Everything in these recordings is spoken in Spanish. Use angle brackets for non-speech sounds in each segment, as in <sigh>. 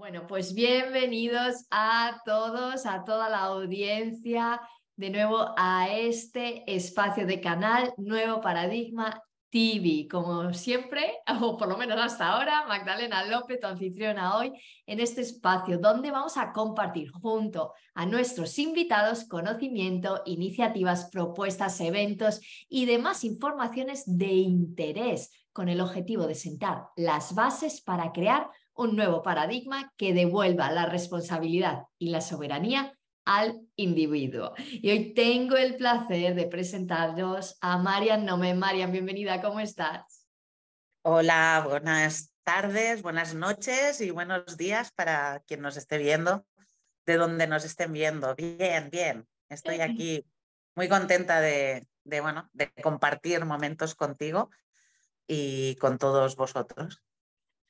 Bueno, pues bienvenidos a todos, a toda la audiencia, de nuevo a este espacio de canal Nuevo Paradigma TV. Como siempre, <laughs> o por lo menos hasta ahora, Magdalena López, tu anfitriona hoy, en este espacio donde vamos a compartir junto a nuestros invitados conocimiento, iniciativas, propuestas, eventos y demás informaciones de interés con el objetivo de sentar las bases para crear un nuevo paradigma que devuelva la responsabilidad y la soberanía al individuo. Y hoy tengo el placer de presentaros a Marian Nome. Marian, bienvenida, ¿cómo estás? Hola, buenas tardes, buenas noches y buenos días para quien nos esté viendo, de donde nos estén viendo. Bien, bien, estoy <laughs> aquí muy contenta de, bueno, de compartir momentos contigo y con todos vosotros.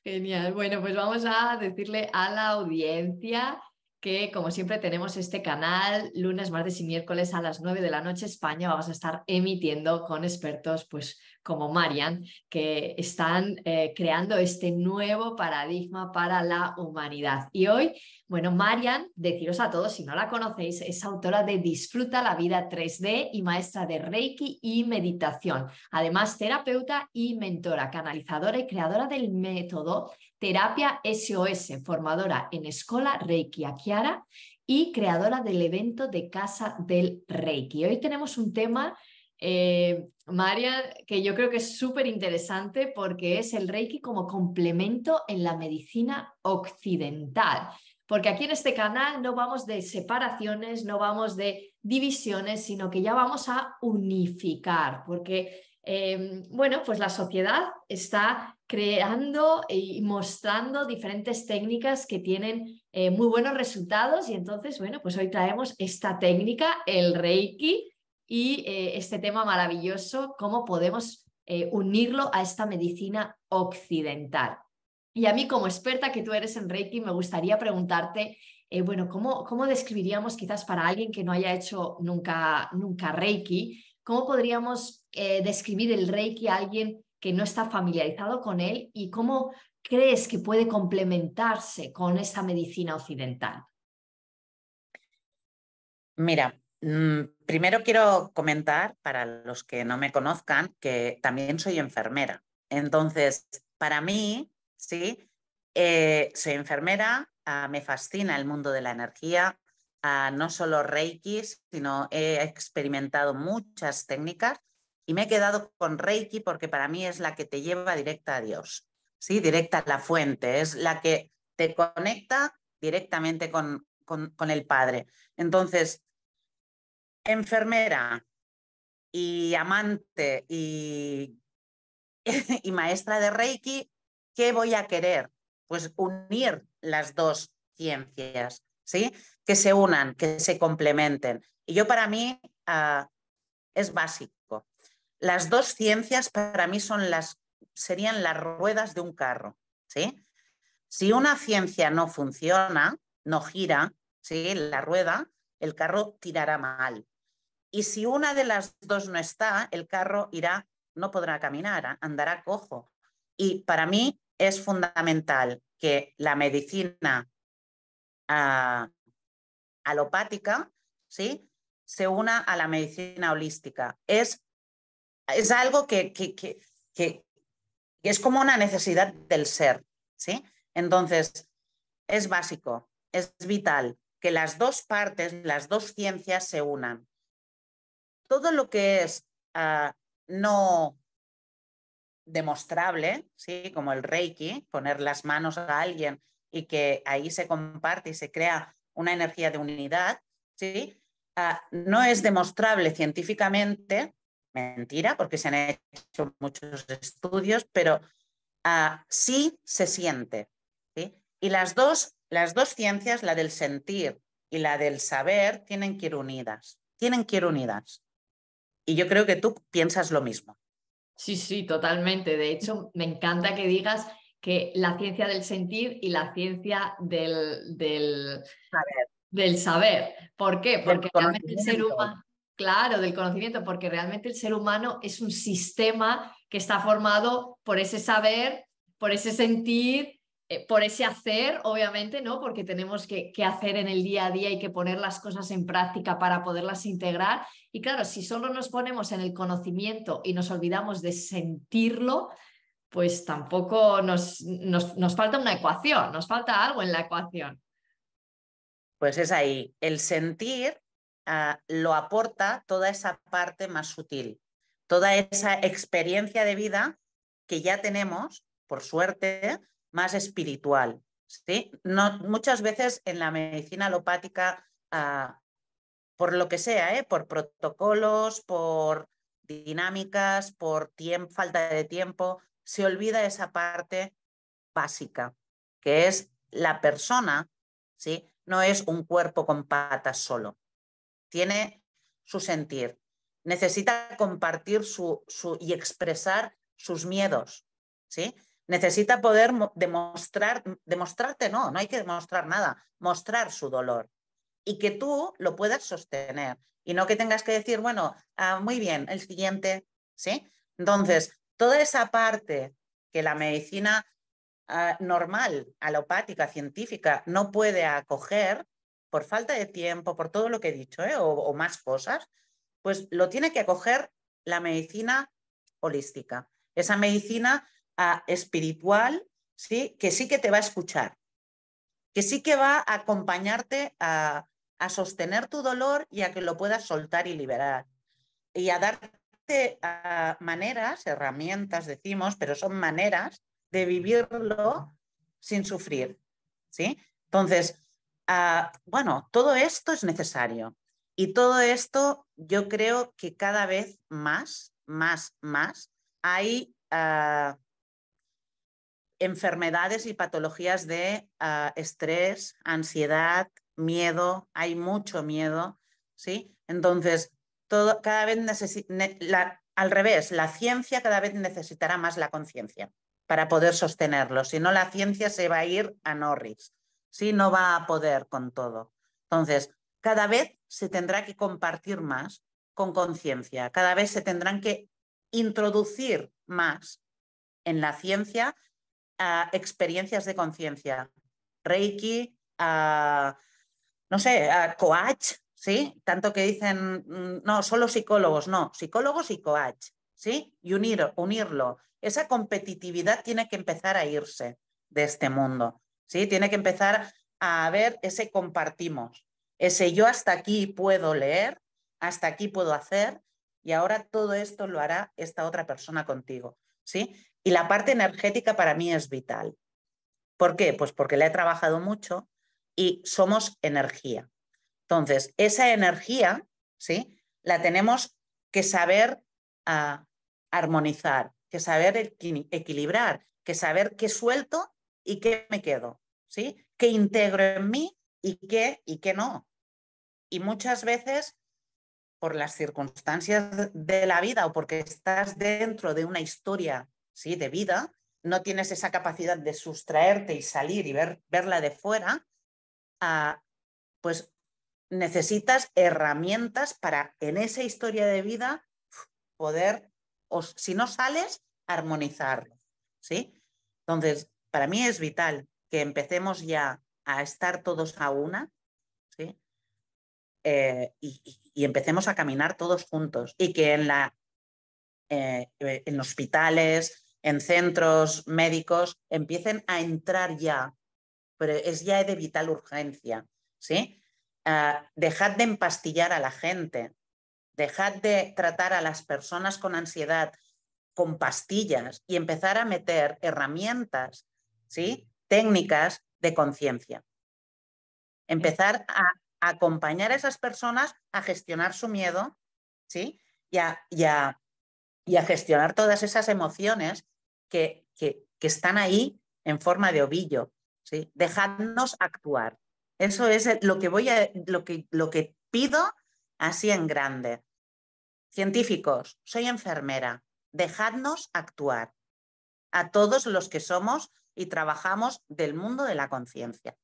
Genial. Bueno, pues vamos a decirle a la audiencia que como siempre tenemos este canal lunes, martes y miércoles a las 9 de la noche España. Vamos a estar emitiendo con expertos pues como Marian, que están eh, creando este nuevo paradigma para la humanidad. Y hoy, bueno, Marian, deciros a todos, si no la conocéis, es autora de Disfruta la vida 3D y maestra de Reiki y meditación. Además, terapeuta y mentora, canalizadora y creadora del método terapia SOS, formadora en Escola Reiki Kiara y creadora del evento de Casa del Reiki. Hoy tenemos un tema, eh, María, que yo creo que es súper interesante porque es el Reiki como complemento en la medicina occidental. Porque aquí en este canal no vamos de separaciones, no vamos de divisiones, sino que ya vamos a unificar, porque eh, bueno, pues la sociedad está creando y mostrando diferentes técnicas que tienen eh, muy buenos resultados. Y entonces, bueno, pues hoy traemos esta técnica, el Reiki, y eh, este tema maravilloso, cómo podemos eh, unirlo a esta medicina occidental. Y a mí como experta que tú eres en Reiki, me gustaría preguntarte, bueno, ¿cómo, ¿cómo, describiríamos quizás para alguien que no haya hecho nunca, nunca Reiki? ¿Cómo podríamos describir el Reiki a alguien que no está familiarizado con él y cómo crees que puede complementarse con esta medicina occidental? Mira, mm, primero quiero comentar para los que no me conozcan que también soy enfermera. Entonces, para mí, sí, eh, soy enfermera, ah, me fascina el mundo de la energía, ah, no solo Reiki, sino he experimentado muchas técnicas y me he quedado con Reiki porque para mí es la que te lleva directa a Dios, ¿sí? directa a la fuente, es la que te conecta directamente con, con, el Padre. Entonces, enfermera y amante y, <laughs> y maestra de Reiki, ¿qué voy a querer? Pues unir las dos ciencias, ¿sí? Que se unan, que se complementen. Y yo para mí ah, es básico, las dos ciencias para mí son las, serían las ruedas de un carro. ¿sí? Si una ciencia no funciona, no gira, ¿sí? la rueda, el carro tirará mal. Y si una de las dos no está, el carro irá, no podrá caminar, andará cojo. Y para mí es fundamental que la medicina ah, alopática ¿sí? se una a la medicina holística. Es es algo que, que, es como una necesidad del ser, ¿sí? Entonces, es básico, es vital que las dos partes, las dos ciencias se unan. Todo lo que es ah, no demostrable, ¿sí? como el reiki, poner las manos a alguien y que ahí se comparte y se crea una energía de unidad, ¿sí? Ah, no es demostrable científicamente, mentira, porque se han hecho muchos estudios, pero ah, sí se siente. Y las dos, las dos ciencias, la del sentir y la del saber, tienen que ir unidas. Tienen que ir unidas. Y yo creo que tú piensas lo mismo. Sí, sí, totalmente. De hecho, me encanta que digas que la ciencia del sentir y la ciencia del, del, saber. del saber. ¿Por qué? Porque realmente el ser humano, Claro, del conocimiento, porque realmente el ser humano es un sistema que está formado por ese saber, por ese sentir, eh, por ese hacer, obviamente, ¿no? Porque tenemos que, hacer en el día a día y que poner las cosas en práctica para poderlas integrar. Y claro, si solo nos ponemos en el conocimiento y nos olvidamos de sentirlo, pues tampoco nos, nos, nos falta una ecuación, nos falta algo en la ecuación. Pues es ahí, el sentir Ah, lo aporta toda esa parte más sutil, toda esa experiencia de vida que ya tenemos, por suerte, más espiritual. ¿sí? muchas veces en la medicina alopática, ah, por lo que sea, ¿eh? por protocolos, por dinámicas, por falta de tiempo, se olvida esa parte básica, que es la persona, ¿sí? no es un cuerpo con patas solo tiene su sentir, necesita compartir su, y expresar sus miedos, ¿sí? Necesita poder demostrar, demostrarte no, no hay que demostrar nada, mostrar su dolor y que tú lo puedas sostener y no que tengas que decir, bueno, ah, muy bien, el siguiente, ¿sí? Entonces, toda esa parte que la medicina ah, normal, alopática, científica, no puede acoger, por falta de tiempo, por todo lo que he dicho, ¿eh? o, más cosas, pues lo tiene que acoger la medicina holística, esa medicina ah, espiritual, ¿sí? que sí que te va a escuchar, que sí que va a acompañarte a, sostener tu dolor y a que lo puedas soltar y liberar. Y a darte ah, maneras, herramientas, decimos, pero son maneras de vivirlo sin sufrir. ¿sí? Entonces, bueno, todo esto es necesario. Y todo esto yo creo que cada vez más, más, más hay ah, enfermedades y patologías de ah, estrés, ansiedad, miedo, hay mucho miedo, ¿sí? Entonces, todo, cada vez al revés, la ciencia cada vez necesitará más la conciencia para poder sostenerlo, si no la ciencia se va a ir a Norris. No va a poder con todo. Entonces, cada vez se tendrá que compartir más con conciencia, cada vez se tendrán que introducir más en la ciencia experiencias de conciencia, Reiki, no sé, uh, coach, ¿sí? Tanto que dicen, mm, no, solo psicólogos, no, psicólogos y coach, ¿sí? Y unirlo. Esa competitividad tiene que empezar a irse de este mundo. Tiene que empezar a ver ese compartimos, ese yo hasta aquí puedo leer, hasta aquí puedo hacer y ahora todo esto lo hará esta otra persona contigo, ¿sí? Y la parte energética para mí es vital. ¿Por qué? Pues porque la he trabajado mucho y somos energía. Entonces, esa energía, ¿sí? La tenemos que saber ah, armonizar, que saber equilibrar, que saber qué suelto y qué me quedo. ¿sí? ¿Qué integro en mí y qué y qué no? Y muchas veces, por las circunstancias de la vida o porque estás dentro de una historia ¿sí? de vida, no tienes esa capacidad de sustraerte y salir y ver, verla de fuera, ah, pues necesitas herramientas para en esa historia de vida poder, o si no sales, armonizarlo. ¿sí? Entonces, para mí es vital que empecemos ya a estar todos a una, eh, y, empecemos a caminar todos juntos y que en, la, eh, eh, en hospitales, en centros médicos, empiecen a entrar ya, pero es ya de vital urgencia, ah, dejad de empastillar a la gente, dejad de tratar a las personas con ansiedad con pastillas y empezar a meter herramientas, ¿sí? técnicas de conciencia. Empezar a acompañar a esas personas a gestionar su miedo, ¿sí? Y a, gestionar todas esas emociones que, que, están ahí en forma de ovillo, ¿sí? Dejadnos actuar. Eso es lo que voy a, lo que, lo que pido así en grande. Científicos, soy enfermera, dejadnos actuar. A todos los que somos y trabajamos del mundo de la conciencia.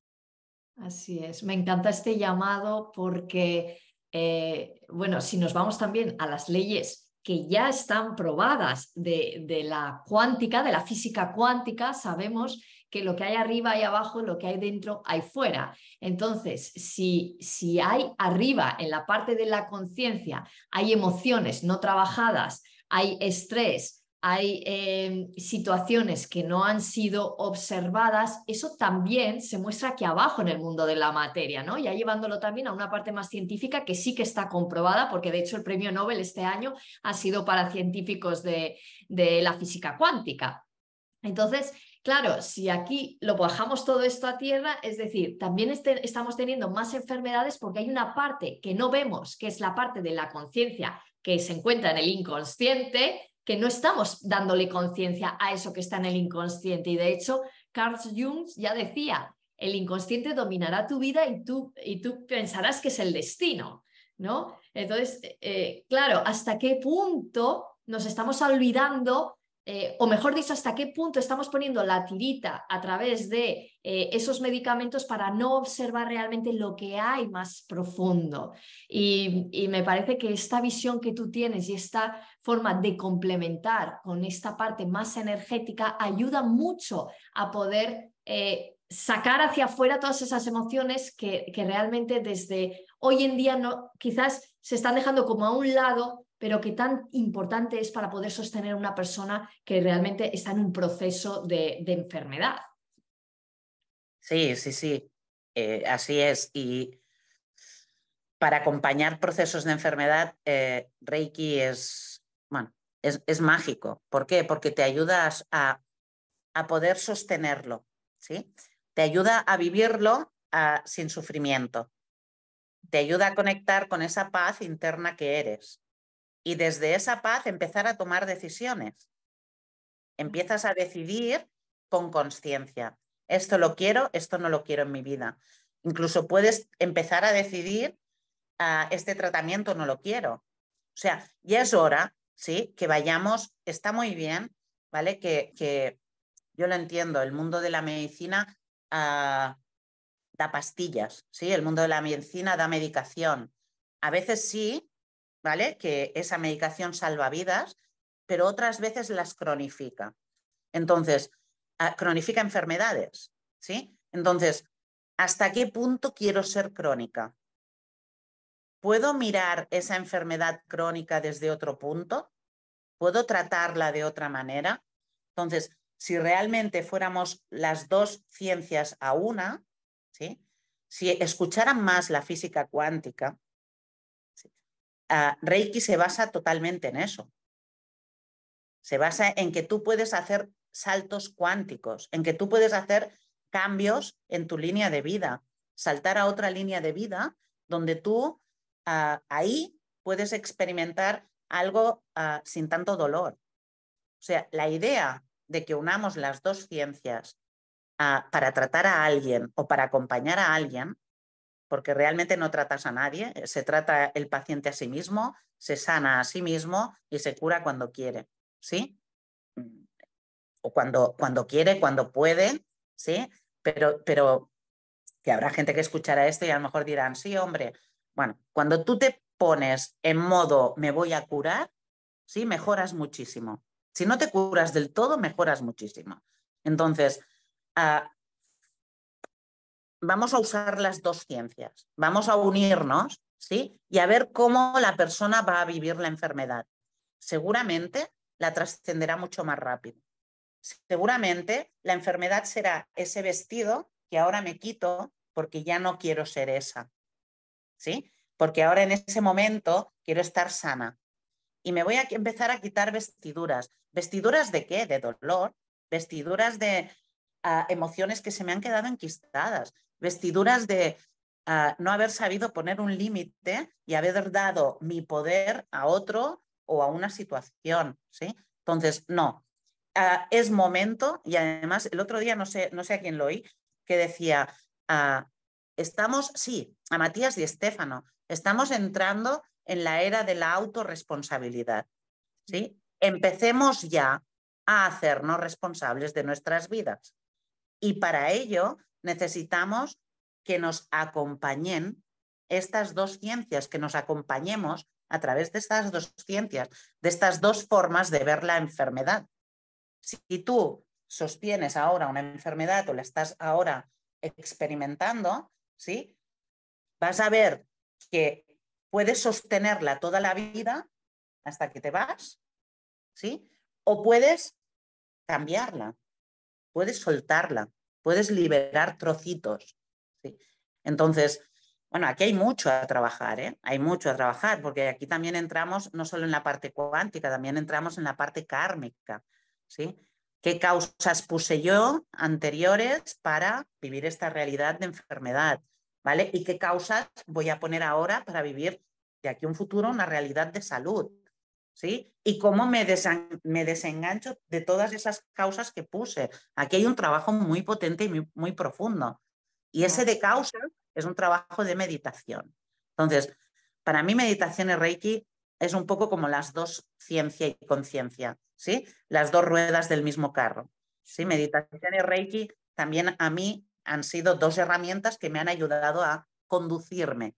Así es, me encanta este llamado porque, eh, bueno, si nos vamos también a las leyes que ya están probadas de, de, la cuántica, de la física cuántica, sabemos que lo que hay arriba y abajo, lo que hay dentro, hay fuera. Entonces, si, si hay arriba, en la parte de la conciencia, hay emociones no trabajadas, hay estrés, hay em, situaciones que no han sido observadas, eso también se muestra aquí abajo en el mundo de la materia, ¿no? Ya llevándolo también a una parte más científica que sí que está comprobada, porque de hecho el premio Nobel este año ha sido para científicos de, la física cuántica. Entonces, Claro, si aquí lo bajamos todo esto a tierra, es decir, también este, estamos teniendo más enfermedades porque hay una parte que no vemos, que es la parte de la conciencia que se encuentra en el inconsciente, que no estamos dándole conciencia a eso que está en el inconsciente. Y de hecho, Carl Jung ya decía, el inconsciente dominará tu vida y tú, y tú pensarás que es el destino, ¿no? Entonces, eh, eh, claro, ¿hasta qué punto nos estamos olvidando eh, o mejor dicho, hasta qué punto estamos poniendo la tirita a través de eh, esos medicamentos para no observar realmente lo que hay más profundo. Y, me parece que esta visión que tú tienes y esta forma de complementar con esta parte más energética ayuda mucho a poder... Eh, sacar hacia afuera todas esas emociones que, que realmente desde hoy en día no, quizás se están dejando como a un lado pero qué tan importante es para poder sostener a una persona que realmente está en un proceso de, enfermedad. Sí, sí, sí, eh, así es. Y para acompañar procesos de enfermedad, eh, Reiki es, es, mágico. ¿Por qué? Porque te ayudas a, poder sostenerlo, ¿sí? Te ayuda a vivirlo ah, sin sufrimiento. Te ayuda a conectar con esa paz interna que eres y desde esa paz empezar a tomar decisiones. Empiezas a decidir con conciencia. Esto lo quiero, esto no lo quiero en mi vida. Incluso puedes empezar a decidir, ah, este tratamiento no lo quiero. O sea, ya es hora, ¿sí? Que vayamos, está muy bien, ¿vale? Que, yo lo entiendo, el mundo de la medicina ah, da pastillas, ¿sí? El mundo de la medicina da medicación. A veces sí, que esa medicación salva vidas, pero otras veces las cronifica. Entonces, ah, cronifica enfermedades, Entonces, ¿hasta qué punto quiero ser crónica? ¿Puedo mirar esa enfermedad crónica desde otro punto? ¿Puedo tratarla de otra manera? Entonces, si realmente fuéramos las dos ciencias a una, si escucharan más la física cuántica, Ah, Reiki se basa totalmente en eso. Se basa en que tú puedes hacer saltos cuánticos, en que tú puedes hacer cambios en tu línea de vida, saltar a otra línea de vida donde tú ah, ahí puedes experimentar algo ah, sin tanto dolor. O sea, la idea de que unamos las dos ciencias para tratar a alguien o para acompañar a alguien porque realmente no tratas a nadie, eh, se trata el paciente a sí mismo, se sana a sí mismo y se cura cuando quiere, ¿sí? Mm, o cuando, cuando quiere, cuando puede, ¿sí? Pero, pero que habrá gente que escuchará esto y a lo mejor dirán, sí, hombre, bueno, cuando tú te pones en modo me voy a curar, ¿sí? Mejoras muchísimo. Si no te curas del todo, mejoras muchísimo. Entonces, a ah, vamos a usar las dos ciencias, vamos a unirnos, ¿sí? Y a ver cómo la persona va a vivir la enfermedad. Seguramente la trascenderá mucho más rápido. Seguramente la enfermedad será ese vestido que ahora me quito porque ya no quiero ser esa, Porque ahora en ese momento quiero estar sana. Y me voy a empezar a quitar vestiduras. ¿Vestiduras de qué? De dolor, vestiduras de, ah, emociones que se me han quedado enquistadas, vestiduras de ah, no haber sabido poner un límite y haber dado mi poder a otro o a una situación, ¿sí? Entonces, no, ah, es momento, y además el otro día no sé, no sé a quién lo oí, que decía, ah, estamos, sí, a Matías y Estefano, estamos entrando en la era de la autorresponsabilidad, ¿sí? Empecemos ya a hacernos responsables de nuestras vidas. Y para ello necesitamos que nos acompañen estas dos ciencias, que nos acompañemos a través de estas dos ciencias, de estas dos formas de ver la enfermedad. Si tú sostienes ahora una enfermedad o la estás ahora experimentando, ¿sí? Vas a ver que puedes sostenerla toda la vida hasta que te vas, ¿sí? O puedes cambiarla, puedes soltarla, puedes liberar trocitos. ¿sí? Entonces, bueno, aquí hay mucho a trabajar, ¿eh? hay mucho a trabajar, porque aquí también entramos no solo en la parte cuántica, también entramos en la parte kármica. ¿sí? ¿Qué causas puse yo anteriores para vivir esta realidad de enfermedad? ¿Vale? ¿Y qué causas voy a poner ahora para vivir de aquí un futuro una realidad de salud? ¿sí? Y cómo me, desengancho de todas esas causas que puse. Aquí hay un trabajo muy potente y muy, profundo. Y ese de causa es un trabajo de meditación. Entonces, para mí meditación y Reiki es un poco como las dos ciencia y conciencia, ¿sí? Las dos ruedas del mismo carro. Sí, meditación y Reiki también a mí han sido dos herramientas que me han ayudado a conducirme,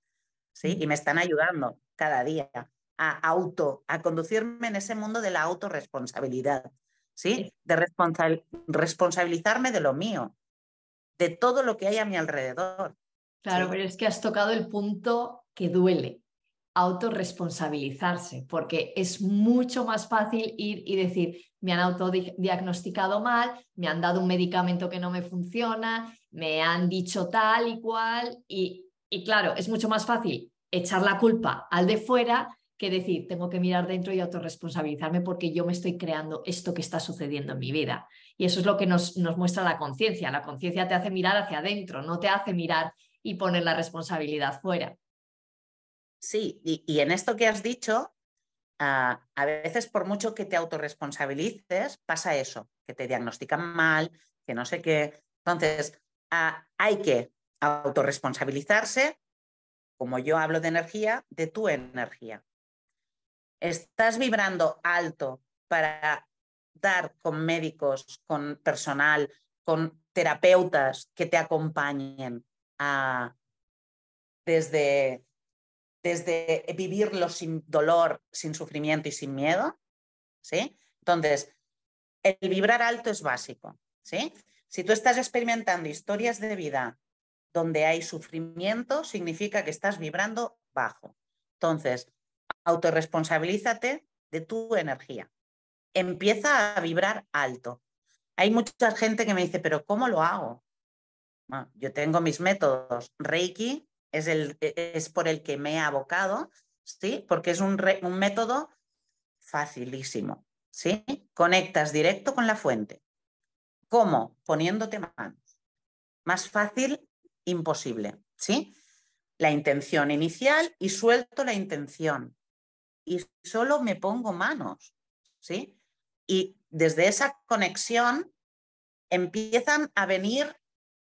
¿sí? Y me están ayudando cada día a auto, a conducirme en ese mundo de la autorresponsabilidad, ¿sí? De responsabilizarme de lo mío, de todo lo que hay a mi alrededor. Claro, pero es que has tocado el punto que duele, autorresponsabilizarse, porque es mucho más fácil ir y decir, me han autodiagnosticado mal, me han dado un medicamento que no me funciona, me han dicho tal y cual, y, y claro, es mucho más fácil echar la culpa al de fuera que decir, tengo que mirar dentro y autorresponsabilizarme porque yo me estoy creando esto que está sucediendo en mi vida. Y eso es lo que nos, muestra la conciencia. La conciencia te hace mirar hacia adentro, no te hace mirar y poner la responsabilidad fuera. Sí, y, en esto que has dicho, ah, a, veces por mucho que te autorresponsabilices, pasa eso, que te diagnostican mal, que no sé qué. Entonces, ah, hay que autorresponsabilizarse, como yo hablo de energía, de tu energía estás vibrando alto para dar con médicos, con personal, con terapeutas que te acompañen desde, desde vivirlo sin dolor, sin sufrimiento y sin miedo. ¿sí? Entonces, el vibrar alto es básico. ¿sí? Si tú estás experimentando historias de vida donde hay sufrimiento, significa que estás vibrando bajo. Entonces, autorresponsabilízate de tu energía. Empieza a vibrar alto. Hay mucha gente que me dice, pero ¿cómo lo hago? yo tengo mis métodos. Reiki es, el, e, es por el que me he abocado, ¿sí? porque es un, método facilísimo. ¿sí? Conectas directo con la fuente. ¿Cómo? Poniéndote manos. Más fácil, imposible. ¿sí? La intención inicial y suelto la intención y solo me pongo manos, ¿sí? Y desde esa conexión empiezan a venir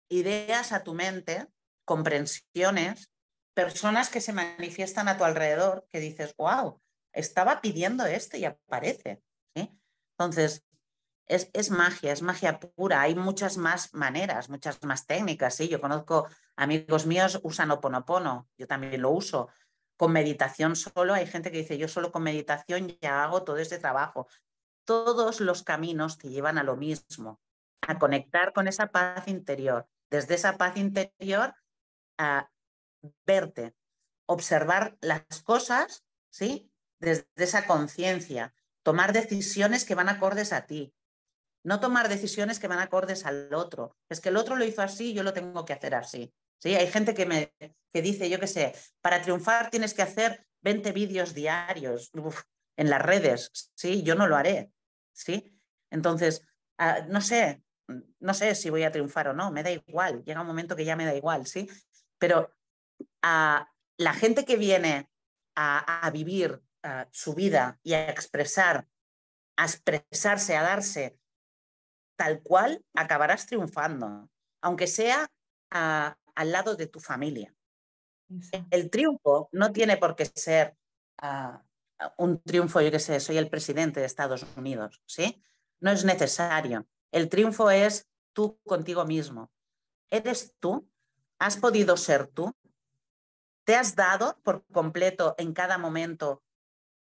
ideas a tu mente, comprensiones, personas que se manifiestan a tu alrededor, que dices, wow, estaba pidiendo esto y aparece. Entonces, es, magia, es magia pura. Hay muchas más maneras, muchas más técnicas. Yo conozco amigos míos usan oponopono, yo también lo uso, con meditación solo, hay gente que dice, yo solo con meditación ya hago todo este trabajo. Todos los caminos te llevan a lo mismo, a conectar con esa paz interior. Desde esa paz interior, a verte, observar las cosas, ¿sí? Desde esa conciencia, tomar decisiones que van acordes a ti, no tomar decisiones que van acordes al otro. Es que el otro lo hizo así, yo lo tengo que hacer así. Hay gente que, me, dice, yo qué sé, para triunfar tienes que hacer 20 vídeos diarios en las redes, ¿sí? Yo no lo haré, ¿sí? Entonces, ah, no sé, no sé si voy a triunfar o no, me da igual, llega un momento que ya me da igual, ¿sí? Pero a ah, la gente que viene a, vivir su vida y a expresar, a expresarse, a darse tal cual, acabarás triunfando, aunque sea ah, al lado de tu familia. El triunfo no tiene por qué ser ah, un triunfo, yo que sé, soy el presidente de Estados Unidos, ¿sí? No es necesario. El triunfo es tú contigo mismo. Eres tú, has podido ser tú, te has dado por completo en cada momento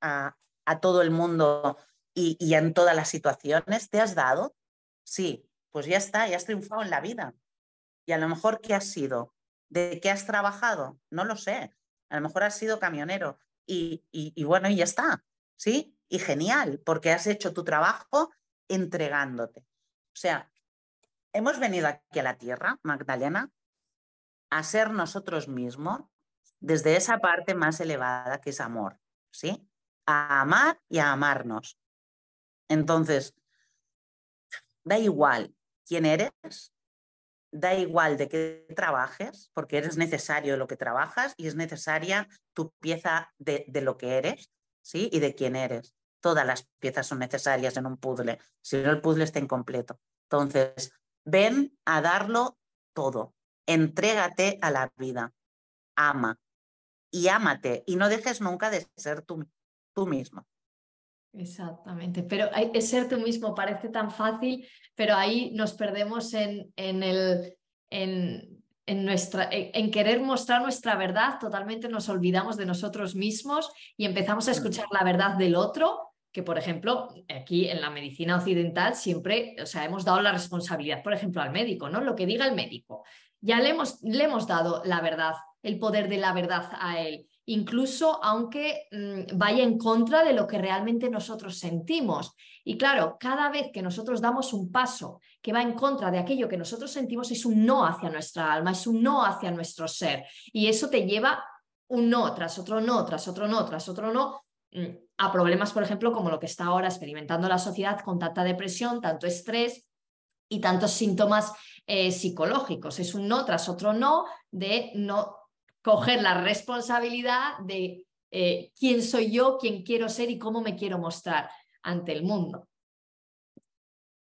a, todo el mundo y en todas las situaciones, te has dado, sí, pues ya está, ya has triunfado en la vida. Y a lo mejor, ¿qué has sido? ¿De qué has trabajado? No lo sé. A lo mejor has sido camionero y, bueno, y ya está. ¿Sí? Y genial, porque has hecho tu trabajo entregándote. O sea, hemos venido aquí a la tierra, Magdalena, a ser nosotros mismos desde esa parte más elevada que es amor, ¿sí? A amar y a amarnos. Entonces, da igual quién eres, da igual de qué trabajes, porque eres necesario lo que trabajas y es necesaria tu pieza de, lo que eres ¿sí? y de quién eres. Todas las piezas son necesarias en un puzzle, si no el puzzle está incompleto. Entonces, ven a darlo todo, entrégate a la vida, ama y ámate y no dejes nunca de ser tú mismo. Exactamente, pero es ser tú mismo parece tan fácil, pero ahí nos perdemos en, en el, en, en, nuestra, en querer mostrar nuestra verdad, totalmente nos olvidamos de nosotros mismos y empezamos a mm. escuchar la verdad del otro, que por ejemplo, aquí en la medicina occidental siempre, o sea, hemos dado la responsabilidad, por ejemplo, al médico, ¿no? Lo que diga el médico. Ya le hemos, le hemos dado la verdad, el poder de la verdad a él incluso aunque mm, vaya en contra de lo que realmente nosotros sentimos. Y claro, cada vez que nosotros damos un paso que va en contra de aquello que nosotros sentimos, es un no hacia nuestra alma, es un no hacia nuestro ser. Y eso te lleva un no tras otro no, tras otro no, tras otro no, mm, a problemas, por ejemplo, como lo que está ahora experimentando la sociedad con tanta depresión, tanto estrés y tantos síntomas eh, psicológicos. Es un no tras otro no de no coger la responsabilidad de eh, quién soy yo, quién quiero ser y cómo me quiero mostrar ante el mundo.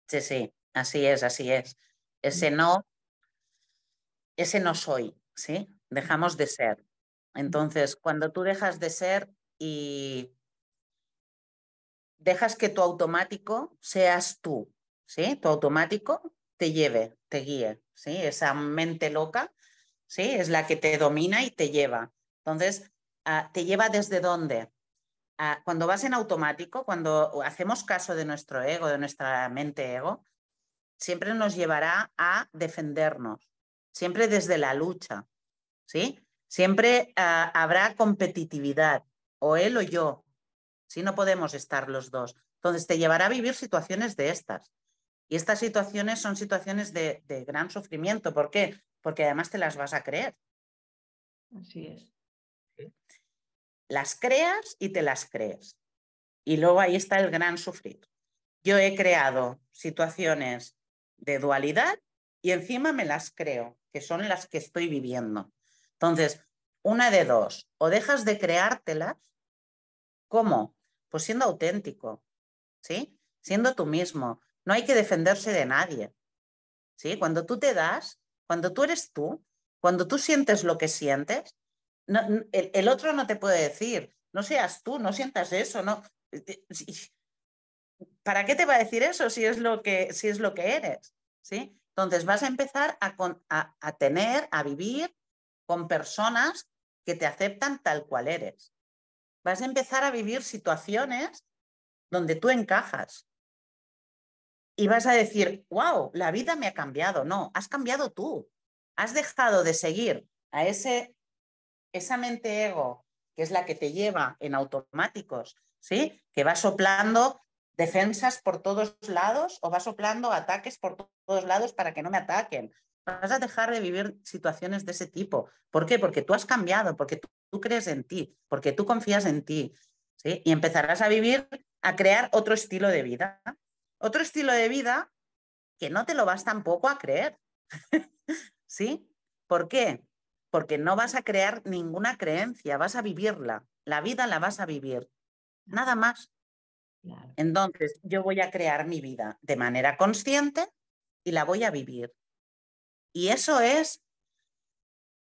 Sí, sí, así es, así es. Ese mm. no, ese no soy, ¿sí? Dejamos de ser. Entonces, cuando tú dejas de ser y dejas que tu automático seas tú, ¿sí? Tu automático te lleve, te guíe, ¿sí? Esa mente loca ¿sí? Es la que te domina y te lleva. Entonces, ah, ¿te lleva desde dónde? Ah, cuando vas en automático, cuando hacemos caso de nuestro ego, de nuestra mente ego, siempre nos llevará a defendernos, siempre desde la lucha, ¿sí? Siempre ah, habrá competitividad, o él o yo, si no podemos estar los dos. Entonces te llevará a vivir situaciones de estas. Y estas situaciones son situaciones de, de gran sufrimiento. ¿Por qué? porque además te las vas a creer. Así es. Las creas y te las crees. Y luego ahí está el gran sufrir. Yo he creado situaciones de dualidad y encima me las creo, que son las que estoy viviendo. Entonces, una de dos, o dejas de creártelas, ¿cómo? Pues siendo auténtico, ¿sí? Siendo tú mismo. No hay que defenderse de nadie, ¿sí? Cuando tú te das, cuando tú eres tú, cuando tú sientes lo que sientes, el, otro no te puede decir, no seas tú, no sientas eso, no. Eh, eh, ¿Para qué te va a decir eso si es lo que, si es lo que eres? ¿Sí? Entonces vas a empezar a tener, a vivir con personas que te aceptan tal cual eres. Vas a empezar a vivir situaciones donde tú encajas, y vas a decir, wow, la vida me ha cambiado. No, has cambiado tú. Has dejado de seguir a ese, esa mente ego, que es la que te lleva en automáticos, ¿sí? Que va soplando defensas por todos lados o va soplando ataques por todos lados para que no me ataquen. Vas a dejar de vivir situaciones de ese tipo. ¿Por qué? Porque tú has cambiado, porque tú, crees en ti, porque tú confías en ti, ¿sí? Y empezarás a vivir, a crear otro estilo de vida otro estilo de vida que no te lo vas tampoco a creer. <laughs> ¿Sí? ¿Por qué? Porque no vas a crear ninguna creencia, vas a vivirla. La vida la vas a vivir. Nada más. Entonces, yo voy a crear mi vida de manera consciente y la voy a vivir. Y eso es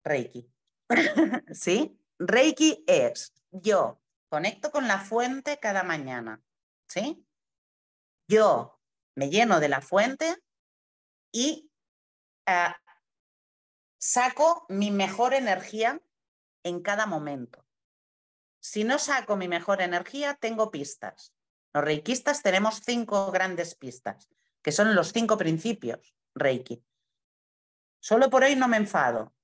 Reiki. <laughs> ¿Sí? Reiki es yo conecto con la fuente cada mañana. ¿Sí? yo me lleno de la fuente y ah, saco mi mejor energía en cada momento. Si no saco mi mejor energía, tengo pistas. Los reikistas tenemos cinco grandes pistas, que son los cinco principios reiki. Solo por hoy no me enfado,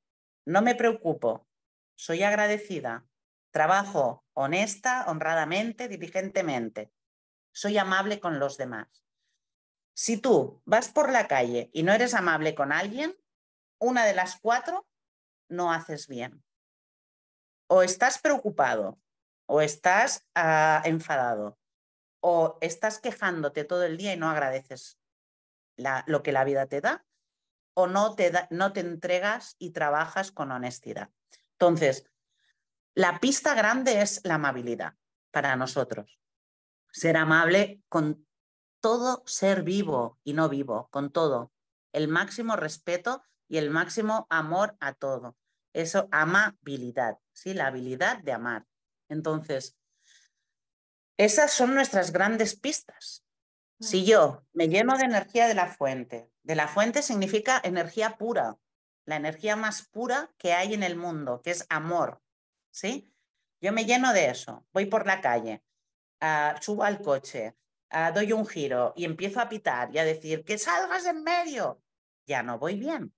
no me preocupo, soy agradecida, trabajo honesta, honradamente, diligentemente, soy amable con los demás. Si tú vas por la calle y no eres amable con alguien, una de las cuatro no haces bien. O estás preocupado, o estás ah, enfadado, o estás quejándote todo el día y no agradeces lo que la vida te da, o no te entregas y trabajas con honestidad. Entonces, la pista grande es la amabilidad para nosotros ser amable con todo ser vivo y no vivo, con todo. El máximo respeto y el máximo amor a todo. Eso, amabilidad, ¿sí? La habilidad de amar. Entonces, esas son nuestras grandes pistas. Si mm. yo me lleno de energía de la fuente, de la fuente significa energía pura, la energía más pura que hay en el mundo, que es amor, ¿sí? Yo me lleno de eso, voy por la calle, subo al coche, doy un giro y empiezo a pitar y a decir, que salgas en medio, ya no voy bien.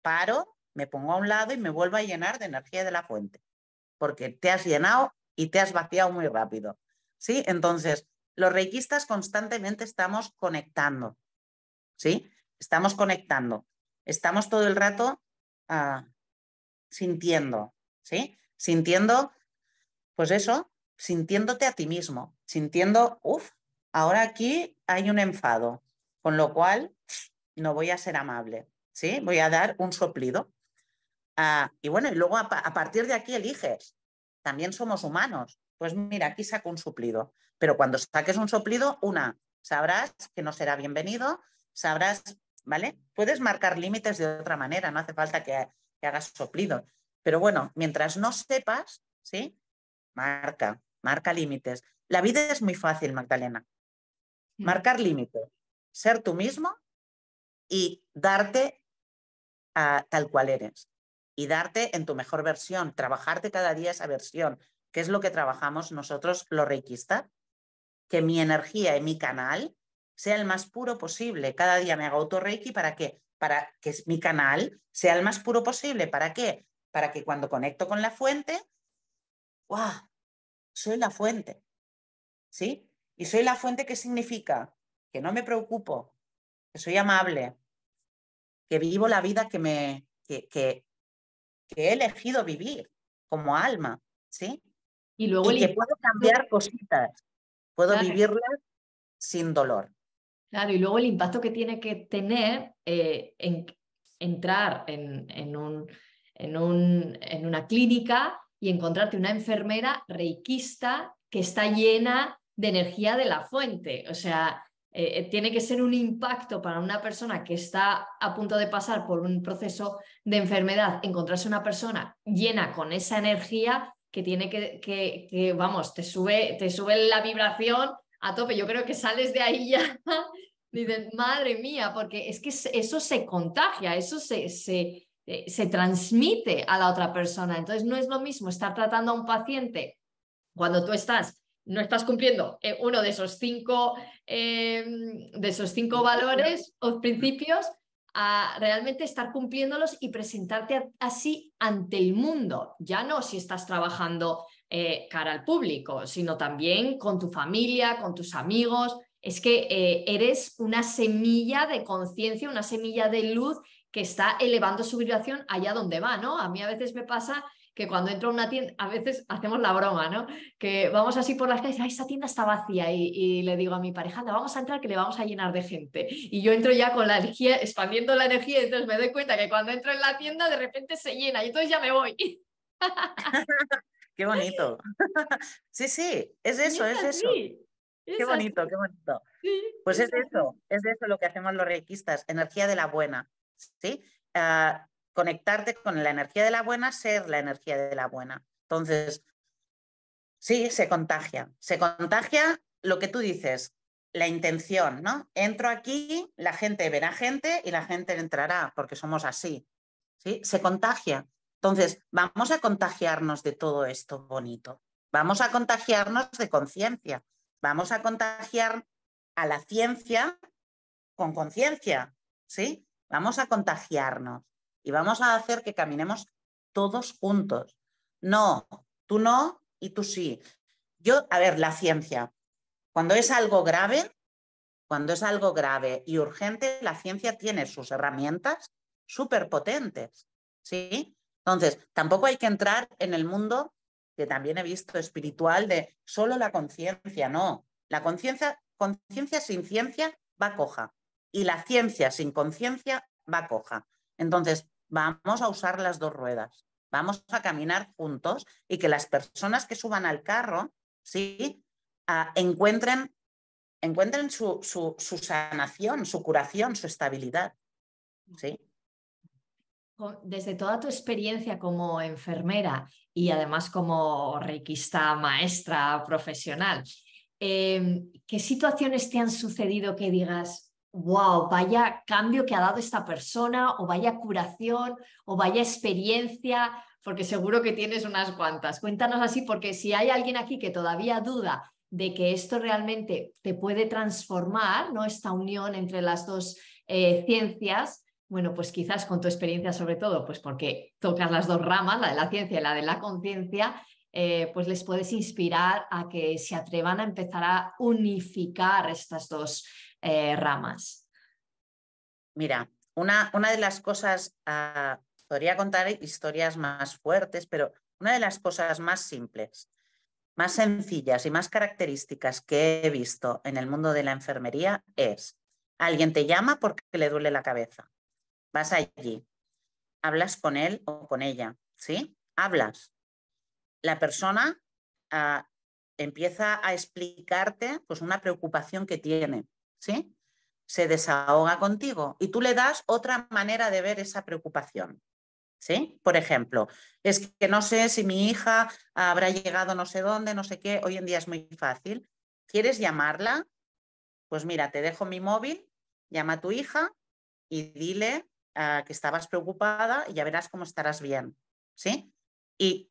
Paro, me pongo a un lado y me vuelvo a llenar de energía de la fuente, porque te has llenado y te has vaciado muy rápido. ¿Sí? Entonces, los reikistas constantemente estamos conectando, ¿sí? Estamos conectando, estamos todo el rato ah, sintiendo, ¿sí? Sintiendo, pues eso, sintiéndote a ti mismo, sintiendo, uff, ahora aquí hay un enfado, con lo cual no voy a ser amable, ¿sí? Voy a dar un soplido. Ah, y bueno, y luego a, partir de aquí eliges. También somos humanos. Pues mira, aquí saco un soplido, Pero cuando saques un soplido, una, sabrás que no será bienvenido, sabrás, ¿vale? Puedes marcar límites de otra manera, no hace falta que hagas soplido. Pero bueno, mientras no sepas, ¿sí? marca, marca límites. La vida es muy fácil, Magdalena. Marcar límites, ser tú mismo y darte tal cual eres y darte en tu mejor versión, trabajarte cada día esa versión, que es lo que trabajamos nosotros los reikistas, que mi energía y mi canal sea el más puro posible. Cada día me hago Reiki para que para que mi canal sea el más puro posible, ¿para qué? Para que cuando conecto con la fuente soy la fuente. ¿Sí? Y soy la fuente que significa que no me preocupo, que soy amable, que vivo la vida que me que, que, he elegido vivir como alma, ¿sí? Y luego puedo cambiar cositas, puedo vivirlas sin dolor. Claro, y luego el impacto que tiene que tener eh, en entrar en, en, un, en una clínica y encontrarte una enfermera reikista que está llena de energía de la fuente. O sea, eh, eh, tiene que ser un impacto para una persona que está a punto de pasar por un proceso de enfermedad, encontrarse una persona llena con esa energía que tiene que, que, vamos, te sube, te sube la vibración a tope. Yo creo que sales de ahí ya. <laughs> dices, madre mía, porque es que eso se contagia, eso se, eh, se transmite a la otra persona. Entonces, no es lo mismo estar tratando a un paciente cuando tú estás, no estás cumpliendo eh, uno de esos cinco, em, de esos cinco valores o principios, a realmente estar cumpliéndolos y presentarte así ante el mundo. Ya no si estás trabajando eh, cara al público, sino también con tu familia, con tus amigos. Es que eres una semilla de conciencia, una semilla de luz que está elevando su vibración allá donde va, ¿no? A mí a veces me pasa que cuando entro a una tienda, a veces hacemos la broma, ¿no? Que vamos así por las calles, Ay, esa tienda está vacía y, le digo a mi pareja, vamos a entrar que le vamos a llenar de gente. Y yo entro ya con la energía, expandiendo la energía, y entonces me doy cuenta que cuando entro en la tienda de repente se llena y entonces ya me voy. qué bonito. sí, sí, pues es eso, es, eso. qué bonito, qué bonito. pues es, eso, es eso lo que hacemos los reikistas, energía de la buena, ¿sí? Ah, conectarte con la energía de la buena, ser la energía de la buena. Entonces, sí, se contagia. Se contagia lo que tú dices, la intención, ¿no? Entro aquí, la gente verá gente y la gente entrará porque somos así. ¿sí? Se contagia. Entonces, vamos a contagiarnos de todo esto bonito. Vamos a contagiarnos de conciencia. Vamos a contagiar a la ciencia con conciencia, ¿sí? vamos a contagiarnos y vamos a hacer que caminemos todos juntos. No, tú no y tú sí. Yo, a ver, la ciencia. Cuando es algo grave, cuando es algo grave y urgente, la ciencia tiene sus herramientas súper potentes. ¿sí? Entonces, tampoco hay que entrar en el mundo que también he visto espiritual de solo la conciencia, no. La conciencia, conciencia sin ciencia va coja y la ciencia sin conciencia va coja. Entonces, vamos a usar las dos ruedas, vamos a caminar juntos y que las personas que suban al carro, ¿sí? Ah, encuentren, encuentren su, sanación, su curación, su estabilidad. ¿sí? Desde toda tu experiencia como enfermera y además como requista maestra profesional, em, ¿qué situaciones te han sucedido que digas, wow, vaya cambio que ha dado esta persona, o vaya curación, o vaya experiencia, porque seguro que tienes unas cuantas. Cuéntanos así, porque si hay alguien aquí que todavía duda de que esto realmente te puede transformar, ¿no? Esta unión entre las dos eh, ciencias, bueno, pues quizás con tu experiencia sobre todo, pues porque tocas las dos ramas, la de la ciencia y la de la conciencia, eh, pues les puedes inspirar a que se atrevan a empezar a unificar estas dos eh, ramas? Mira, una, de las cosas, ah, podría contar historias más fuertes, pero una de las cosas más simples, más sencillas y más características que he visto en el mundo de la enfermería es, alguien te llama porque le duele la cabeza, vas allí, hablas con él o con ella, ¿sí? Hablas. La persona ah, empieza a explicarte pues, una preocupación que tiene ¿sí? Se desahoga contigo y tú le das otra manera de ver esa preocupación. ¿Sí? Por ejemplo, es que no sé si mi hija habrá llegado no sé dónde, no sé qué, hoy en día es muy fácil. ¿Quieres llamarla? Pues mira, te dejo mi móvil, llama a tu hija y dile ah, que estabas preocupada y ya verás cómo estarás bien, ¿sí? Y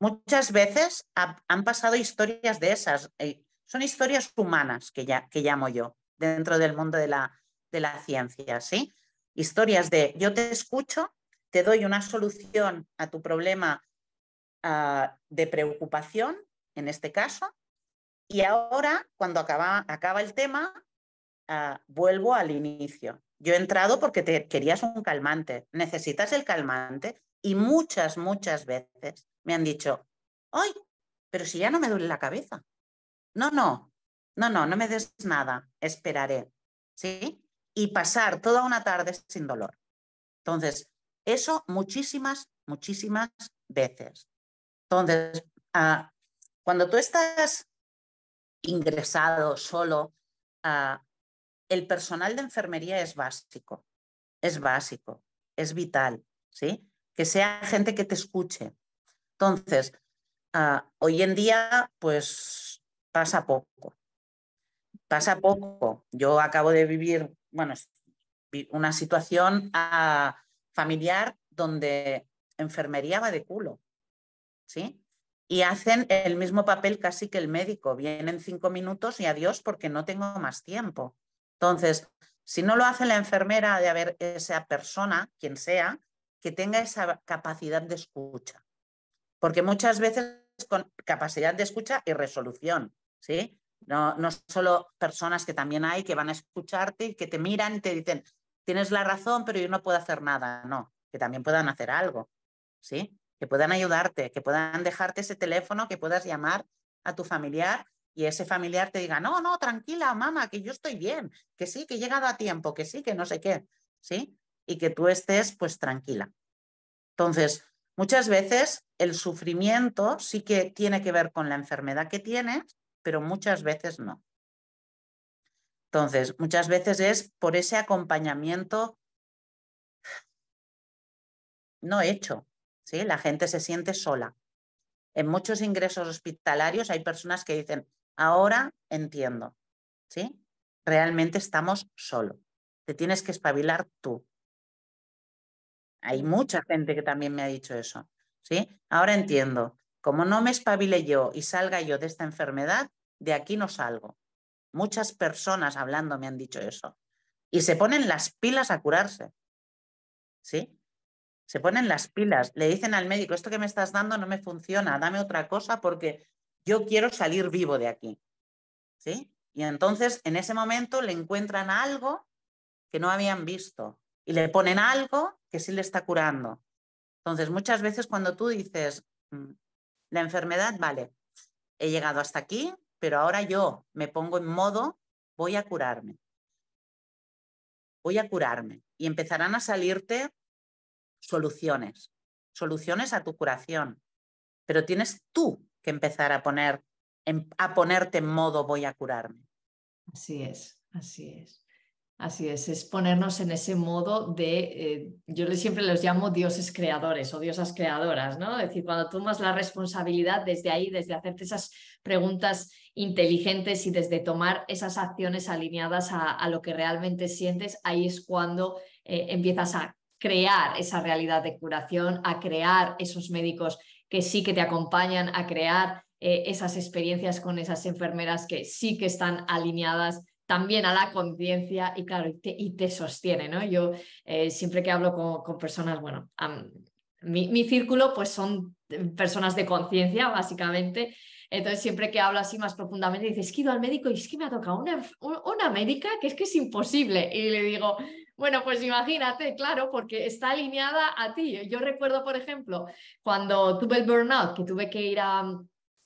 muchas veces han pasado historias de esas, eh, son historias humanas que, ya, que llamo yo, dentro del mundo de la, ciencia, ¿sí? Historias de yo te escucho, te doy una solución a tu problema ah, de preocupación, en este caso, y ahora, cuando acaba, acaba el tema, ah, vuelvo al inicio. Yo he entrado porque te querías un calmante, necesitas el calmante, y muchas, muchas veces me han dicho, hoy, Pero si ya no me duele la cabeza. No, no, no, no, no me des nada, esperaré, ¿sí? Y pasar toda una tarde sin dolor. Entonces, eso muchísimas, muchísimas veces. Entonces, ah, cuando tú estás ingresado solo, ah, el personal de enfermería es básico, es básico, es vital, ¿sí? Que sea gente que te escuche. Entonces, ah, hoy en día, pues pasa poco, pasa poco. Yo acabo de vivir, bueno, una situación ah, familiar donde enfermería va de culo, ¿sí? Y hacen el mismo papel casi que el médico. Vienen cinco minutos y adiós porque no tengo más tiempo. Entonces, si no lo hace la enfermera, de haber esa persona, quien sea, que tenga esa capacidad de escucha. Porque muchas veces con capacidad de escucha y resolución, ¿sí? No, solo personas que también hay que van a escucharte y que te miran y te dicen, tienes la razón, pero yo no puedo hacer nada. No, que también puedan hacer algo, ¿sí? Que puedan ayudarte, que puedan dejarte ese teléfono, que puedas llamar a tu familiar y ese familiar te diga, no, no, tranquila, mamá, que yo estoy bien, que sí, que he llegado a tiempo, que sí, que no sé qué, ¿sí? Y que tú estés pues tranquila. Entonces, muchas veces el sufrimiento sí que tiene que ver con la enfermedad que tienes, pero muchas veces no. Entonces, muchas veces es por ese acompañamiento no hecho. ¿sí? La gente se siente sola. En muchos ingresos hospitalarios hay personas que dicen, ahora entiendo, ¿sí? Realmente estamos solos. Te tienes que espabilar tú. Hay mucha gente que también me ha dicho eso, ¿sí? Ahora entiendo. Como no me espabile yo y salga yo de esta enfermedad, de aquí no salgo. Muchas personas hablando me han dicho eso. Y se ponen las pilas a curarse. ¿Sí? Se ponen las pilas. Le dicen al médico, esto que me estás dando no me funciona, dame otra cosa porque yo quiero salir vivo de aquí. ¿Sí? Y entonces en ese momento le encuentran algo que no habían visto y le ponen algo que sí le está curando. Entonces muchas veces cuando tú dices, mm, la enfermedad, vale, he llegado hasta aquí, pero ahora yo me pongo en modo, voy a curarme. Voy a curarme. Y empezarán a salirte soluciones, soluciones a tu curación. Pero tienes tú que empezar a, poner, a ponerte en modo, voy a curarme. Así es, así es. Así es, es ponernos en ese modo de, eh, yo siempre los llamo dioses creadores o diosas creadoras, ¿no? Es decir, cuando tomas la responsabilidad desde ahí, desde hacerte esas preguntas inteligentes y desde tomar esas acciones alineadas a, lo que realmente sientes, ahí es cuando eh, empiezas a crear esa realidad de curación, a crear esos médicos que sí que te acompañan, a crear eh, esas experiencias con esas enfermeras que sí que están alineadas también a la conciencia y claro, y te, sostiene, ¿no? Yo eh, siempre que hablo con, personas, bueno, mi, círculo pues son personas de conciencia, básicamente. Entonces, siempre que hablo así más profundamente, dices, es que ido al médico y es que me ha tocado una, una médica que es que es imposible. Y le digo, bueno, pues imagínate, claro, porque está alineada a ti. Yo recuerdo, por ejemplo, cuando tuve el burnout, que tuve que ir a,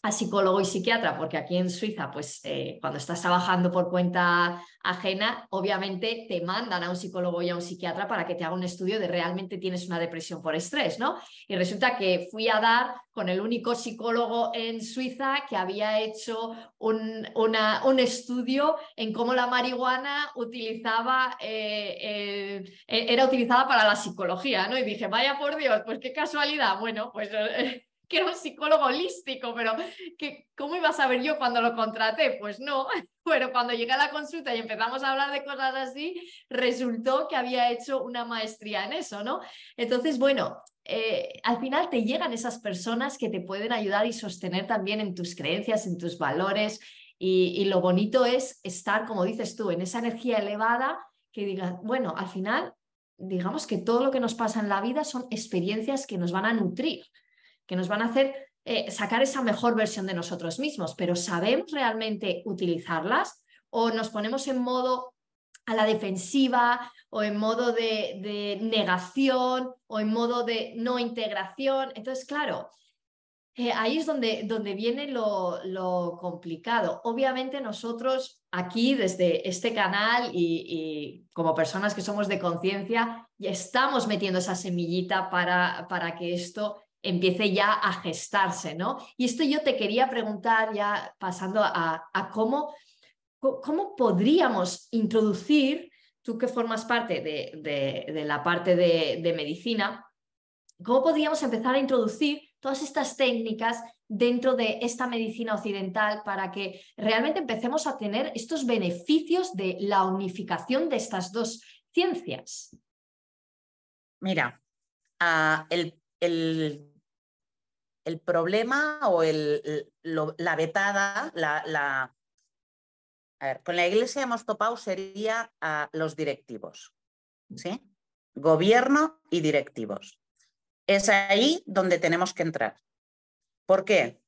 a psicólogo y psiquiatra, porque aquí en Suiza, pues eh, cuando estás trabajando por cuenta ajena, obviamente te mandan a un psicólogo y a un psiquiatra para que te haga un estudio de realmente tienes una depresión por estrés, ¿no? Y resulta que fui a dar con el único psicólogo en Suiza que había hecho un, un estudio en cómo la marihuana utilizaba, eh, e, era utilizada para la psicología, ¿no? Y dije, vaya por Dios, pues qué casualidad. Bueno, pues eh, que era un psicólogo holístico, pero que, ¿cómo iba a saber yo cuando lo contraté? Pues no, pero <laughs> cuando llegué a la consulta y empezamos a hablar de cosas así, resultó que había hecho una maestría en eso, ¿no? Entonces, bueno, eh, al final te llegan esas personas que te pueden ayudar y sostener también en tus creencias, en tus valores, y, lo bonito es estar, como dices tú, en esa energía elevada que diga, bueno, al final digamos que todo lo que nos pasa en la vida son experiencias que nos van a nutrir que nos van a hacer eh, sacar esa mejor versión de nosotros mismos, pero ¿sabemos realmente utilizarlas o nos ponemos en modo a la defensiva o en modo de, negación o en modo de no integración? Entonces, claro, eh, ahí es donde, donde viene lo, complicado. Obviamente nosotros aquí desde este canal y, como personas que somos de conciencia, ya estamos metiendo esa semillita para, para que esto empiece ya a gestarse, ¿no? Y esto yo te quería preguntar ya pasando a, cómo, cómo podríamos introducir, tú que formas parte de, la parte de, medicina, cómo podríamos empezar a introducir todas estas técnicas dentro de esta medicina occidental para que realmente empecemos a tener estos beneficios de la unificación de estas dos ciencias? Mira, ah, el, el problema o la vetada, la, con la Iglesia hemos topado sería a los directivos, mm. ¿sí? Gobierno y directivos. Es ahí donde tenemos que entrar. ¿Por qué?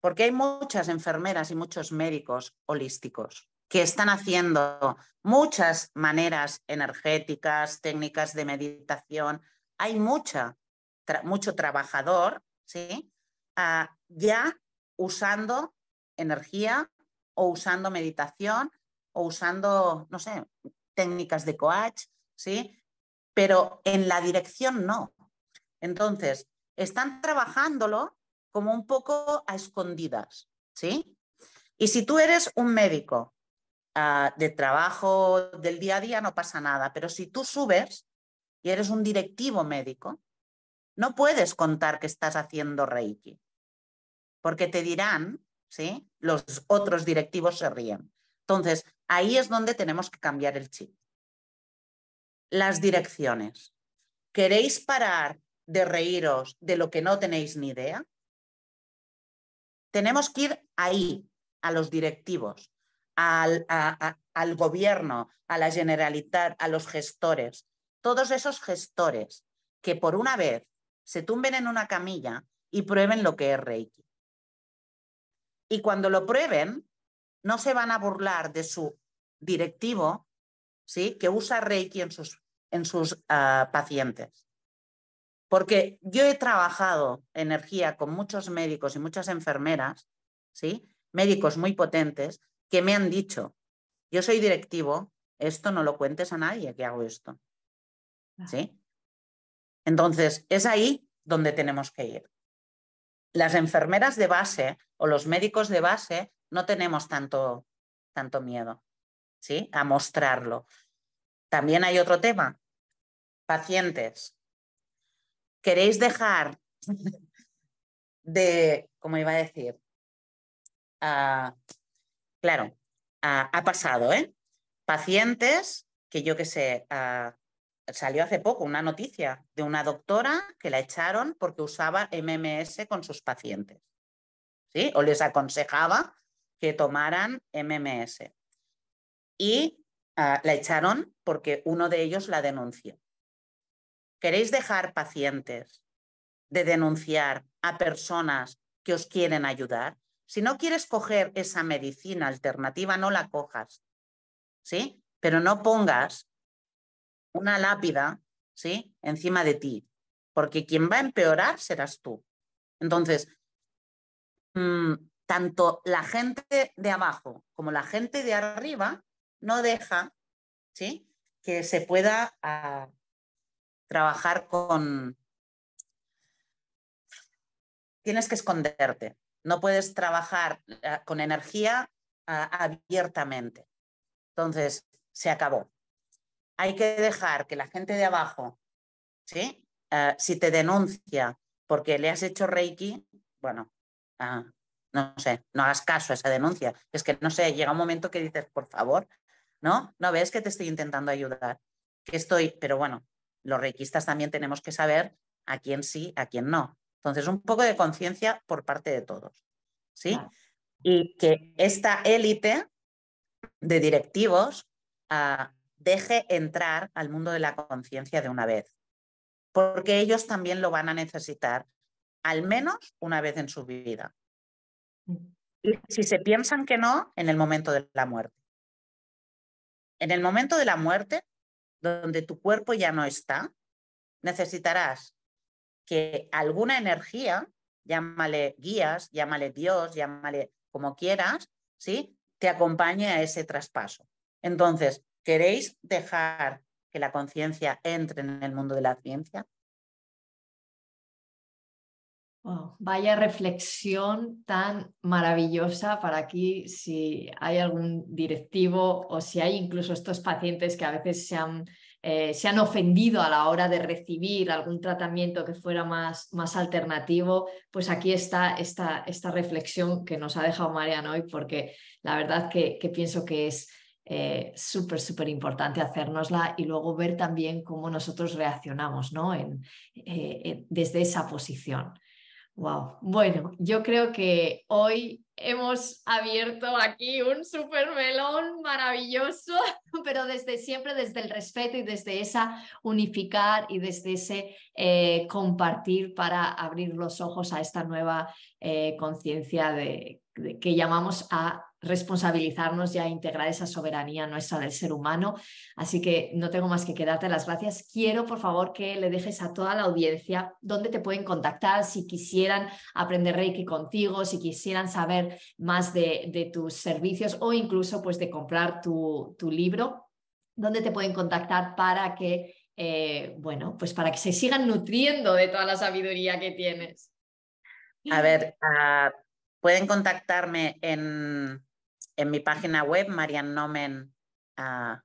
Porque hay muchas enfermeras y muchos médicos holísticos que están haciendo muchas maneras energéticas, técnicas de meditación. Hay mucha, mucho trabajador ¿sí? ya usando energía o usando meditación o usando, no sé, técnicas de coach, ¿sí? Pero en la dirección no. Entonces, están trabajándolo como un poco a escondidas, ¿sí? Y si tú eres un médico ah, de trabajo del día a día, no pasa nada, pero si tú subes y eres un directivo médico, no puedes contar que estás haciendo Reiki porque te dirán, ¿sí? Los otros directivos se ríen. Entonces, ahí es donde tenemos que cambiar el chip. Las direcciones. ¿Queréis parar de reíros de lo que no tenéis ni idea? Tenemos que ir ahí, a los directivos, al, gobierno, a la generalitat, a los gestores, todos esos gestores que por una vez se tumben en una camilla y prueben lo que es Reiki. Y cuando lo prueben, no se van a burlar de su directivo, ¿sí? Que usa Reiki en sus, en sus ah, pacientes. Porque yo he trabajado energía con muchos médicos y muchas enfermeras, ¿sí? Médicos muy potentes que me han dicho, yo soy directivo, esto no lo cuentes a nadie que hago esto. Ah. ¿Sí? Entonces, es ahí donde tenemos que ir las enfermeras de base o los médicos de base no tenemos tanto, tanto miedo ¿sí? a mostrarlo. También hay otro tema, pacientes. ¿Queréis dejar <laughs> de, como iba a decir, claro, ha pasado, ¿eh? Pacientes que yo que sé, salió hace poco una noticia de una doctora que la echaron porque usaba MMS con sus pacientes. ¿sí? O les aconsejaba que tomaran MMS. Y ah, la echaron porque uno de ellos la denunció. ¿Queréis dejar pacientes de denunciar a personas que os quieren ayudar? Si no quieres coger esa medicina alternativa, no la cojas. ¿Sí? Pero no pongas una lápida, ¿sí? Encima de ti, porque quien va a empeorar serás tú. Entonces, mm, tanto la gente de abajo como la gente de arriba no deja, ¿sí? Que se pueda ah, trabajar con... Tienes que esconderte, no puedes trabajar ah, con energía ah, abiertamente. Entonces, se acabó hay que dejar que la gente de abajo, ¿sí? Ah, si te denuncia porque le has hecho reiki, bueno, ah, no sé, no hagas caso a esa denuncia. Es que, no sé, llega un momento que dices, por favor, ¿no? No ves que te estoy intentando ayudar, que estoy, pero bueno, los reikistas también tenemos que saber a quién sí, a quién no. Entonces, un poco de conciencia por parte de todos, ¿sí? Y que esta élite de directivos ah, deje entrar al mundo de la conciencia de una vez, porque ellos también lo van a necesitar al menos una vez en su vida. si se piensan que no, en el momento de la muerte. En el momento de la muerte, donde tu cuerpo ya no está, necesitarás que alguna energía, llámale guías, llámale Dios, llámale como quieras, ¿sí? te acompañe a ese traspaso. Entonces, ¿Queréis dejar que la conciencia entre en el mundo de la ciencia? vaya reflexión tan maravillosa para aquí, si hay algún directivo o si hay incluso estos pacientes que a veces eh, se han, ofendido a la hora de recibir algún tratamiento que fuera más, más alternativo, pues aquí está esta, esta reflexión que nos ha dejado Marian hoy, porque la verdad que pienso que es eh, súper, súper importante hacernosla y luego ver también cómo nosotros reaccionamos ¿no? En, eh, eh, desde esa posición. Wow. Bueno, yo creo que hoy hemos abierto aquí un super melón maravilloso, <laughs> pero desde siempre, desde el respeto y desde esa unificar y desde ese compartir para abrir los ojos a esta nueva conciencia de, que llamamos a responsabilizarnos y a integrar esa soberanía nuestra del ser humano. Así que no tengo más que quedarte, las gracias. Quiero, por favor, que le dejes a toda la audiencia dónde te pueden contactar si quisieran aprender Reiki contigo, si quisieran saber más de, tus servicios o incluso pues, de comprar tu, libro, dónde te pueden contactar para que, eh, bueno, pues para que se sigan nutriendo de toda la sabiduría que tienes. A ver, ah, Pueden contactarme en, mi página web, mariannomen.com, ah,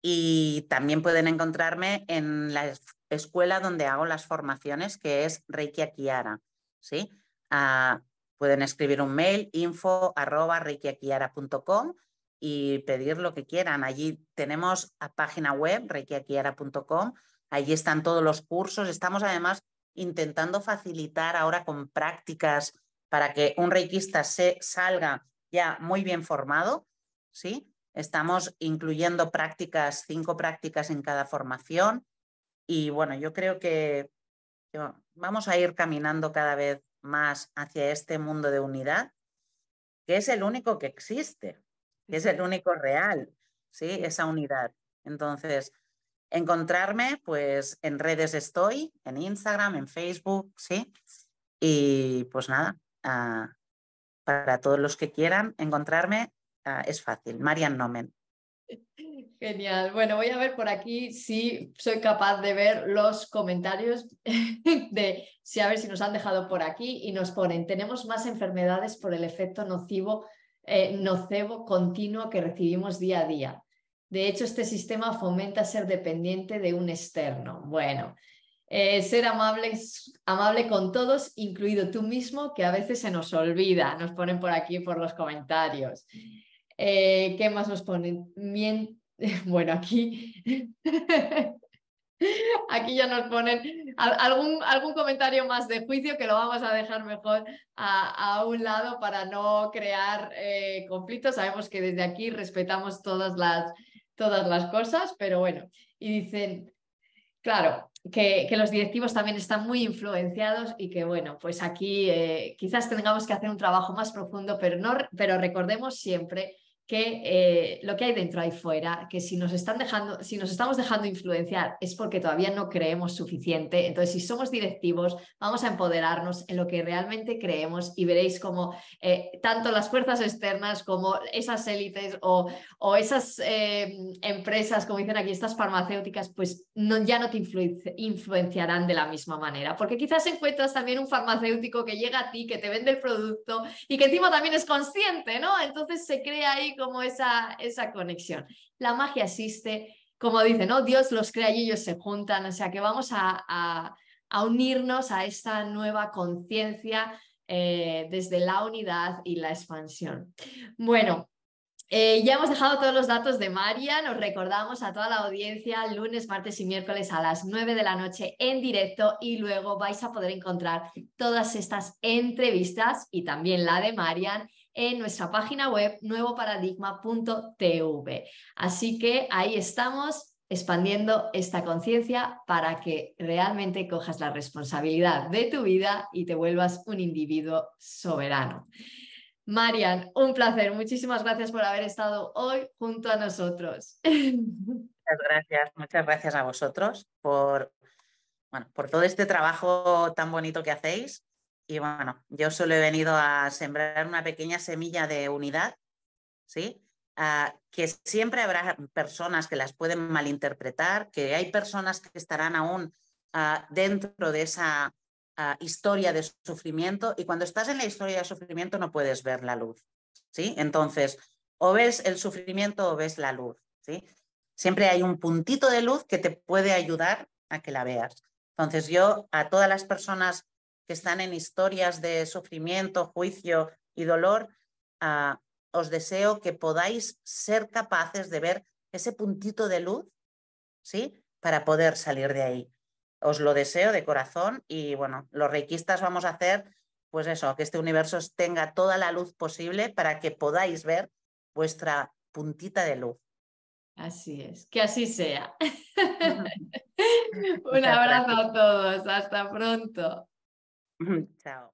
y también pueden encontrarme en la escuela donde hago las formaciones, que es Reiki Akiara. ¿sí? Ah, pueden escribir un mail, info arroba reikiakiara.com y pedir lo que quieran. Allí tenemos la página web, reikiakiara.com, allí están todos los cursos. Estamos además intentando facilitar ahora con prácticas para que un reikista se salga ya muy bien formado, ¿sí? Estamos incluyendo prácticas, cinco prácticas en cada formación y bueno, yo creo que vamos a ir caminando cada vez más hacia este mundo de unidad, que es el único que existe, que es el único real, ¿sí? Esa unidad. Entonces, Encontrarme, pues en redes estoy, en Instagram, en Facebook, sí. Y pues nada, ah, para todos los que quieran encontrarme, ah, es fácil, Marian Nomen. <laughs> Genial. Bueno, voy a ver por aquí si soy capaz de ver los comentarios <laughs> de si a ver si nos han dejado por aquí y nos ponen. Tenemos más enfermedades por el efecto nocivo, eh, nocebo continuo que recibimos día a día. De hecho, este sistema fomenta ser dependiente de un externo. Bueno, eh, ser amable, amable con todos, incluido tú mismo, que a veces se nos olvida, nos ponen por aquí por los comentarios. Eh, ¿Qué más nos ponen? <laughs> Bueno, aquí... <laughs> aquí ya nos ponen algún, algún comentario más de juicio que lo vamos a dejar mejor a, un lado para no crear eh, conflictos. Sabemos que desde aquí respetamos todas las, todas las cosas, pero bueno, y dicen, claro, que, que, los directivos también están muy influenciados y que bueno, pues aquí eh, quizás tengamos que hacer un trabajo más profundo, pero, no, pero recordemos siempre que eh, lo que hay dentro y fuera, que si nos, están dejando, si nos estamos dejando influenciar es porque todavía no creemos suficiente. Entonces, si somos directivos, vamos a empoderarnos en lo que realmente creemos y veréis como eh, tanto las fuerzas externas como esas élites o, o esas eh, empresas, como dicen aquí, estas farmacéuticas, pues ya no te influenciarán de la misma manera. Porque quizás encuentras también un farmacéutico que llega a ti, que te vende el producto y que encima también es consciente, ¿no? Entonces se crea ahí como esa, conexión. La magia existe, como dice, ¿no? Dios los crea y ellos se juntan, o sea que vamos a, unirnos a esta nueva conciencia eh, desde la unidad y la expansión. Bueno, eh, ya hemos dejado todos los datos de Marian, Nos recordamos a toda la audiencia lunes, martes y miércoles a las 9 de la noche en directo y luego vais a poder encontrar todas estas entrevistas y también la de Marian en nuestra página web nuevoparadigma.tv. Así que ahí estamos expandiendo esta conciencia para que realmente cojas la responsabilidad de tu vida y te vuelvas un individuo soberano. Marian, un placer. Muchísimas gracias por haber estado hoy junto a nosotros. <laughs> Muchas gracias, muchas gracias a vosotros por, por todo este trabajo tan bonito que hacéis y bueno, yo solo he venido a sembrar una pequeña semilla de unidad, ¿sí? Ah, que siempre habrá personas que las pueden malinterpretar, que hay personas que estarán aún ah, dentro de esa ah, historia de sufrimiento y cuando estás en la historia de sufrimiento no puedes ver la luz, ¿sí? Entonces, o ves el sufrimiento o ves la luz, ¿sí? Siempre hay un puntito de luz que te puede ayudar a que la veas. Entonces, yo a todas las personas que están en historias de sufrimiento, juicio y dolor, ah, os deseo que podáis ser capaces de ver ese puntito de luz, ¿sí? Para poder salir de ahí. Os lo deseo de corazón y bueno, los reikistas vamos a hacer, pues eso, que este universo tenga toda la luz posible para que podáis ver vuestra puntita de luz. Así es, que así sea. <laughs> <laughs> Un abrazo a todos, hasta pronto. Mm-hmm. So